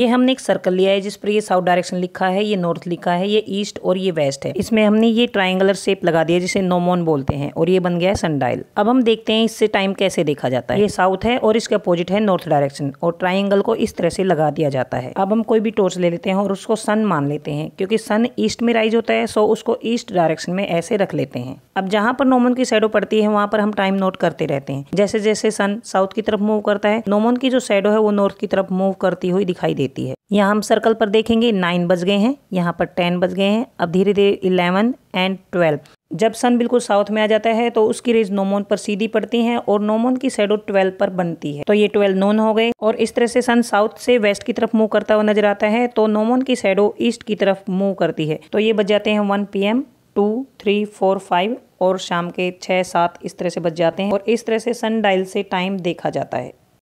ये हमने एक सर्कल लिया है जिस पर ये साउथ डायरेक्शन लिखा है ये नॉर्थ लिखा है ये ईस्ट और ये वेस्ट है इसमें हमने ये ट्रायंगुलर शेप लगा दिया जिसे नोमोन बोलते हैं और ये बन गया है सनडाइल अब हम देखते हैं इससे टाइम कैसे देखा जाता है ये साउथ है और इसके अपोजिट है नॉर्थ डायरेक्शन और ट्राइंगल को इस तरह से लगा दिया जाता है अब हम कोई भी टोर्च ले लेते हैं और उसको सन मान लेते हैं क्योंकि सन ईस्ट में राइज होता है सो उसको ईस्ट डायरेक्शन में ऐसे रख लेते हैं अब जहाँ पर नोमोन की शेडो पड़ती है वहाँ पर हम टाइम नोट करते रहते हैं जैसे जैसे सन साउथ की तरफ मूव करता है नोमोन की जो शेडो है वो नॉर्थ की तरफ मूव करती हुई दिखाई दे देती है यहाँ हम सर्कल पर देखेंगे नाइन बज गए हैं यहाँ पर टेन बज गए हैं अब धीरे धीरे इलेवन एंड ट्वेल्व जब सन बिल्कुल साउथ में आ जाता है तो उसकी रेज नोमोन पर सीधी पड़ती है और नोमोन की शेडो ट्वेल्व पर बनती है तो ये ट्वेल्व नोन हो गए और इस तरह से सन साउथ से वेस्ट की तरफ मूव करता हुआ नजर आता है तो नोमोन की शेडो ईस्ट की तरफ मूव करती है तो ये बच जाते हैं one P M two three four five और शाम के छः सात इस तरह से बच जाते हैं और इस तरह से सन डायल से टाइम देखा जाता है